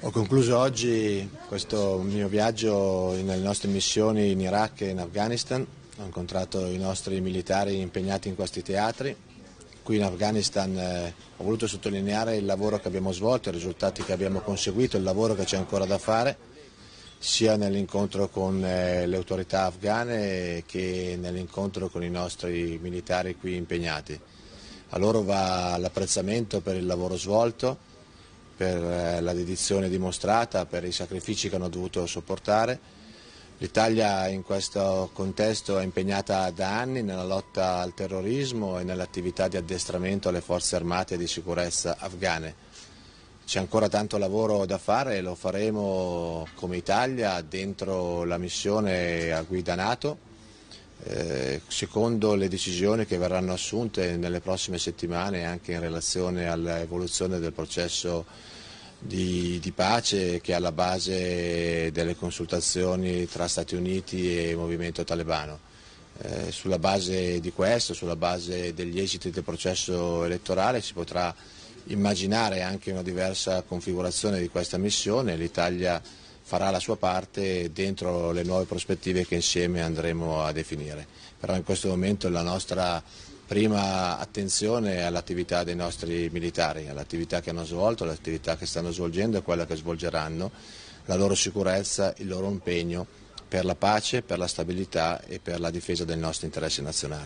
Ho concluso oggi questo mio viaggio nelle nostre missioni in Iraq e in Afghanistan. Ho incontrato i nostri militari impegnati in questi teatri. Qui in Afghanistan eh, ho voluto sottolineare il lavoro che abbiamo svolto, i risultati che abbiamo conseguito, il lavoro che c'è ancora da fare, sia nell'incontro con eh, le autorità afghane che nell'incontro con i nostri militari qui impegnati. A loro va l'apprezzamento per il lavoro svolto per eh, la dedizione dimostrata, per i sacrifici che hanno dovuto sopportare. L'Italia in questo contesto è impegnata da anni nella lotta al terrorismo e nell'attività di addestramento alle forze armate di sicurezza afghane. C'è ancora tanto lavoro da fare e lo faremo come Italia dentro la missione a guida Nato eh, secondo le decisioni che verranno assunte nelle prossime settimane anche in relazione all'evoluzione del processo di, di, pace che è alla base delle consultazioni tra Stati Uniti e movimento talebano. Eh, sulla base di questo, sulla base degli esiti del processo elettorale si potrà immaginare anche una diversa configurazione di questa missione. L'Italia farà la sua parte dentro le nuove prospettive che insieme andremo a definire. Però in questo momento la nostra prima attenzione è all'attività dei nostri militari, all'attività che hanno svolto, all'attività che stanno svolgendo e quella che svolgeranno, la loro sicurezza, il loro impegno per la pace, per la stabilità e per la difesa dei nostri interessi nazionali.